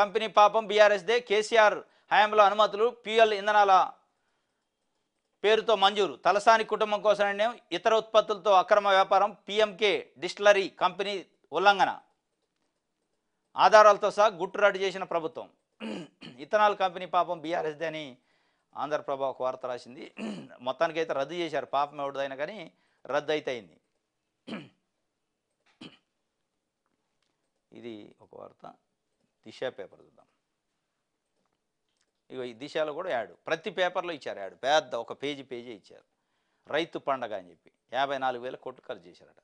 company పాపం బీఆర్ఎస్దే కేసీఆర్ హయాంలో అనుమతులు పిఎల్ ఇంధనాల పేరుతో మంజూరు తలసాని కుటుంబం కోసమే ఇతర ఉత్పత్తులతో అక్రమ వ్యాపారం పిఎంకే డిస్టిలరీ కంపెనీ ఉల్లంఘన ఆధారాలతో సహా గుట్టురాటు చేసిన ప్రభుత్వం ఇథనాల్ కంపెనీ పాపం బీఆర్ఎస్దే అని ఆంధ్రప్రభ ఒక వార్త రాసింది మొత్తానికి అయితే రద్దు చేశారు పాపం ఎవరిదైనా కానీ రద్దు అయితే ఇది ఒక వార్త దిశా పేపర్ చూద్దాం ఇక ఈ దిశలో కూడా యాడ్ ప్రతి పేపర్లో ఇచ్చారు యాడ్ పెద్ద ఒక పేజీ పేజీ ఇచ్చారు రైతు పండగ అని చెప్పి యాభై నాలుగు వేల కోట్లు ఖర్చు చేశారట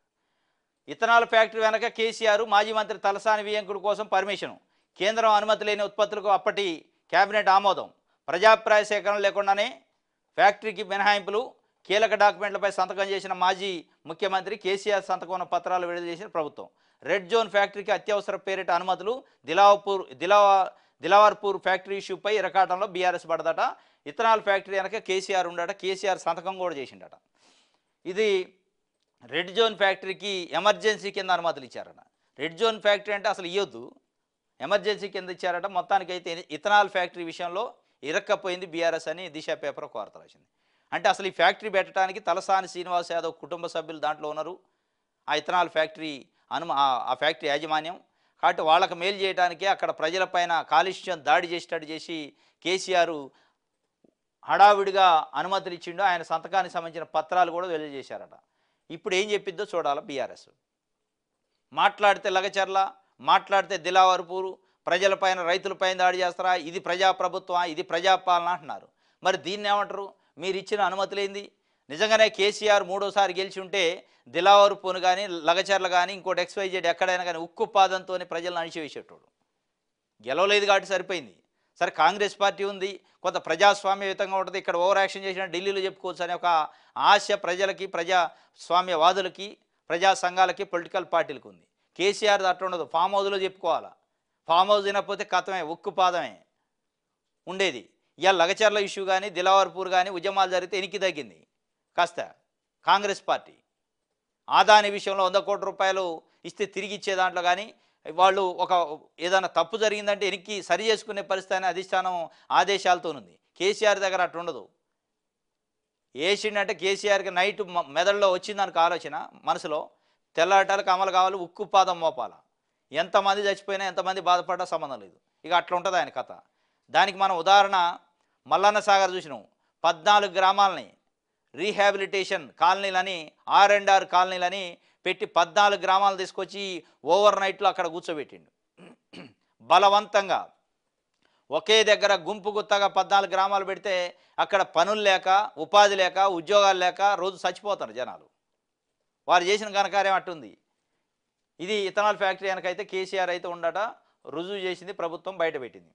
ఇతనాల ఫ్యాక్టరీ వెనక కేసీఆర్ మాజీ మంత్రి తలసాని వియంకుడు కోసం పర్మిషను కేంద్రం అనుమతి లేని ఉత్పత్తులకు అప్పటి కేబినెట్ ఆమోదం ప్రజాభిప్రాయ సేకరణ లేకుండానే ఫ్యాక్టరీకి మినహాయింపులు కీలక డాక్యుమెంట్లపై సంతకం చేసిన మాజీ ముఖ్యమంత్రి కేసీఆర్ సంతకం ఉన్న పత్రాలు విడుదల చేసిన ప్రభుత్వం రెడ్ జోన్ ఫ్యాక్టరీకి అత్యవసర పేరిట అనుమతులు దిలావపూర్ దిలావా దిలావర్పూర్ ఫ్యాక్టరీ ఇష్యూపై ఇరకాటంలో బీఆర్ఎస్ పడదట ఇథనాల్ ఫ్యాక్టరీ వెనక కేసీఆర్ ఉండట కేసీఆర్ సంతకం కూడా చేసిండట ఇది రెడ్ జోన్ ఫ్యాక్టరీకి ఎమర్జెన్సీ కింద అనుమతులు ఇచ్చారట రెడ్ జోన్ ఫ్యాక్టరీ అంటే అసలు ఇవ్వద్దు ఎమర్జెన్సీ కింద ఇచ్చారట మొత్తానికైతే ఇథనాల్ ఫ్యాక్టరీ విషయంలో ఇరక్కపోయింది బీఆర్ఎస్ అని దిశ పేపర్ ఒక వార్త రాసింది అంటే అసలు ఈ ఫ్యాక్టరీ పెట్టడానికి తలసాని శ్రీనివాస్ యాదవ్ కుటుంబ సభ్యులు దాంట్లో ఉన్నారు ఆ ఇథనాల్ ఫ్యాక్టరీ అను ఆ ఫ్యాక్టరీ యాజమాన్యం కాబట్టి వాళ్ళకి మేలు చేయడానికి అక్కడ ప్రజలపైన కాలుష్యం దాడి చేసేటట్టు చేసి కేసీఆర్ హడావిడిగా అనుమతులు ఇచ్చిండో ఆయన సంతకానికి సంబంధించిన పత్రాలు కూడా చేశారట ఇప్పుడు ఏం చెప్పిద్దో చూడాలి బీఆర్ఎస్ మాట్లాడితే లగచర్ల మాట్లాడితే దిలావర్పూరు ప్రజలపైన రైతులపైన దాడి చేస్తారా ఇది ప్రజాప్రభుత్వం ఇది ప్రజాపాలన అంటున్నారు మరి దీన్ని ఏమంటారు మీరు ఇచ్చిన అనుమతులేంది నిజంగానే కేసీఆర్ మూడోసారి గెలిచి ఉంటే దిలావరు పోను కానీ లగచర్లు కానీ ఇంకోటి ఎక్స్వైజెడ్ ఎక్కడైనా కానీ ఉక్కు పాదంతో ప్రజలను అణిచివేసేటోడు గెలవలేదు కాబట్టి సరిపోయింది సరే కాంగ్రెస్ పార్టీ ఉంది కొంత ప్రజాస్వామ్యయుతంగా ఉంటుంది ఇక్కడ ఓవర్ యాక్షన్ చేసిన ఢిల్లీలో చెప్పుకోవచ్చు అనే ఒక ఆశ ప్రజలకి ప్రజాస్వామ్యవాదులకి ప్రజా సంఘాలకి పొలిటికల్ పార్టీలకు ఉంది కేసీఆర్ అట్లా ఉండదు ఫామ్ హౌస్లో చెప్పుకోవాలా ఫామ్ హౌస్ తినకపోతే కథమే ఉక్కు పాదమే ఉండేది ఇవాళ లగచర్ల ఇష్యూ కానీ దిలావర్పూర్ కానీ ఉద్యమాలు జరిగితే ఎనికి తగ్గింది కాస్త కాంగ్రెస్ పార్టీ ఆదాని విషయంలో వంద కోట్ల రూపాయలు ఇస్తే తిరిగి ఇచ్చే దాంట్లో కానీ వాళ్ళు ఒక ఏదైనా తప్పు జరిగిందంటే ఎనికి సరి చేసుకునే పరిస్థితి అనే అధిష్టానం ఆదేశాలతో ఉంది కేసీఆర్ దగ్గర అటు ఉండదు వేసిండంటే కేసీఆర్కి నైట్ మెదడులో వచ్చిందని ఆలోచన మనసులో తెల్లాటాలకు అమలు కావాలి ఉక్కు పాదం మోపాల ఎంతమంది చచ్చిపోయినా ఎంతమంది బాధపడ్డా సంబంధం లేదు ఇక అట్లా ఉంటుంది ఆయన కథ దానికి మనం ఉదాహరణ మల్లన్న సాగర్ చూసినాం పద్నాలుగు గ్రామాలని రీహాబిలిటేషన్ కాలనీలని ఆర్ అండ్ ఆర్ కాలనీలని పెట్టి పద్నాలుగు గ్రామాలు తీసుకొచ్చి ఓవర్ నైట్లో అక్కడ కూర్చోబెట్టిండు బలవంతంగా ఒకే దగ్గర గుంపు గుత్తగా పద్నాలుగు గ్రామాలు పెడితే అక్కడ పనులు లేక ఉపాధి లేక ఉద్యోగాలు లేక రోజు చచ్చిపోతారు జనాలు వారు చేసిన ఘనకార్యం అట్టుంది ఇది ఇథనాల్ ఫ్యాక్టరీ వెనకైతే కేసీఆర్ అయితే ఉండట రుజువు చేసింది ప్రభుత్వం బయటపెట్టింది